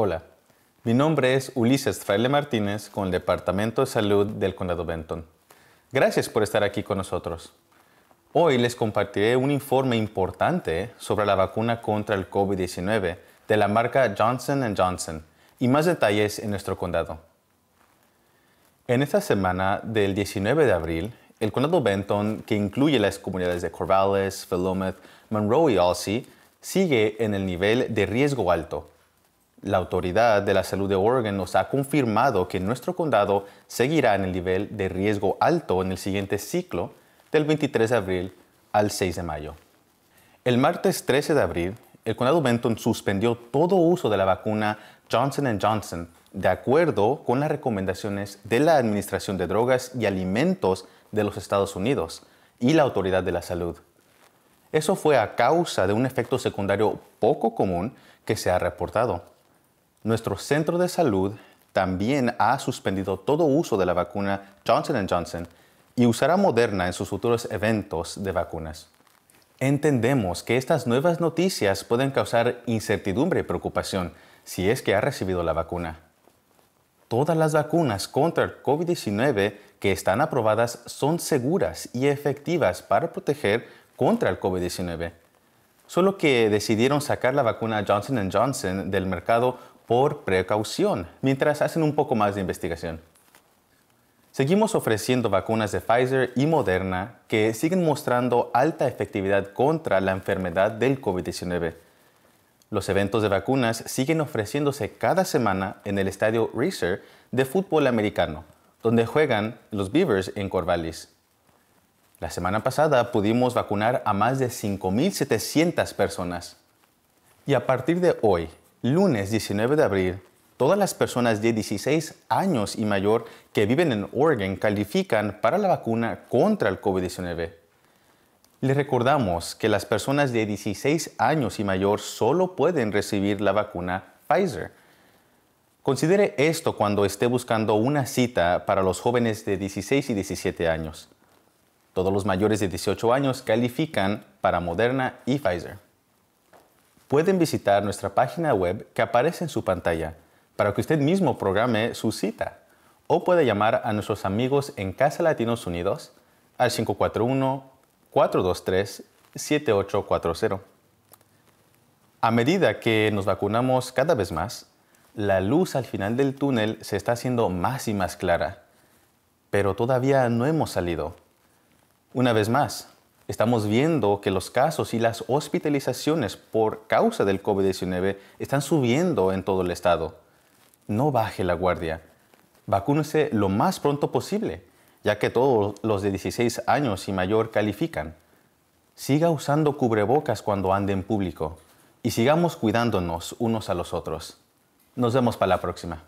Hola, mi nombre es Ulises Fraile Martínez con el Departamento de Salud del Condado Benton. Gracias por estar aquí con nosotros. Hoy les compartiré un informe importante sobre la vacuna contra el COVID-19 de la marca Johnson Johnson y más detalles en nuestro condado. En esta semana del 19 de abril, el condado Benton, que incluye las comunidades de Corvallis, Philomath, Monroe y Alsea, sigue en el nivel de riesgo alto la Autoridad de la Salud de Oregon nos ha confirmado que nuestro condado seguirá en el nivel de riesgo alto en el siguiente ciclo del 23 de abril al 6 de mayo. El martes 13 de abril, el condado Benton suspendió todo uso de la vacuna Johnson Johnson de acuerdo con las recomendaciones de la Administración de Drogas y Alimentos de los Estados Unidos y la Autoridad de la Salud. Eso fue a causa de un efecto secundario poco común que se ha reportado nuestro centro de salud también ha suspendido todo uso de la vacuna Johnson Johnson y usará Moderna en sus futuros eventos de vacunas. Entendemos que estas nuevas noticias pueden causar incertidumbre y preocupación si es que ha recibido la vacuna. Todas las vacunas contra el COVID-19 que están aprobadas son seguras y efectivas para proteger contra el COVID-19. Solo que decidieron sacar la vacuna Johnson Johnson del mercado por precaución mientras hacen un poco más de investigación. Seguimos ofreciendo vacunas de Pfizer y Moderna que siguen mostrando alta efectividad contra la enfermedad del COVID-19. Los eventos de vacunas siguen ofreciéndose cada semana en el estadio Reiser de fútbol americano, donde juegan los Beavers en Corvallis. La semana pasada pudimos vacunar a más de 5.700 personas. Y a partir de hoy, lunes 19 de abril, todas las personas de 16 años y mayor que viven en Oregon califican para la vacuna contra el COVID-19. Les recordamos que las personas de 16 años y mayor solo pueden recibir la vacuna Pfizer. Considere esto cuando esté buscando una cita para los jóvenes de 16 y 17 años. Todos los mayores de 18 años califican para Moderna y Pfizer pueden visitar nuestra página web que aparece en su pantalla para que usted mismo programe su cita. O puede llamar a nuestros amigos en Casa Latinos Unidos al 541-423-7840. A medida que nos vacunamos cada vez más, la luz al final del túnel se está haciendo más y más clara, pero todavía no hemos salido. Una vez más, estamos viendo que los casos y las hospitalizaciones por causa del COVID-19 están subiendo en todo el estado. No baje la guardia. Vacúnese lo más pronto posible, ya que todos los de 16 años y mayor califican. Siga usando cubrebocas cuando ande en público y sigamos cuidándonos unos a los otros. Nos vemos para la próxima.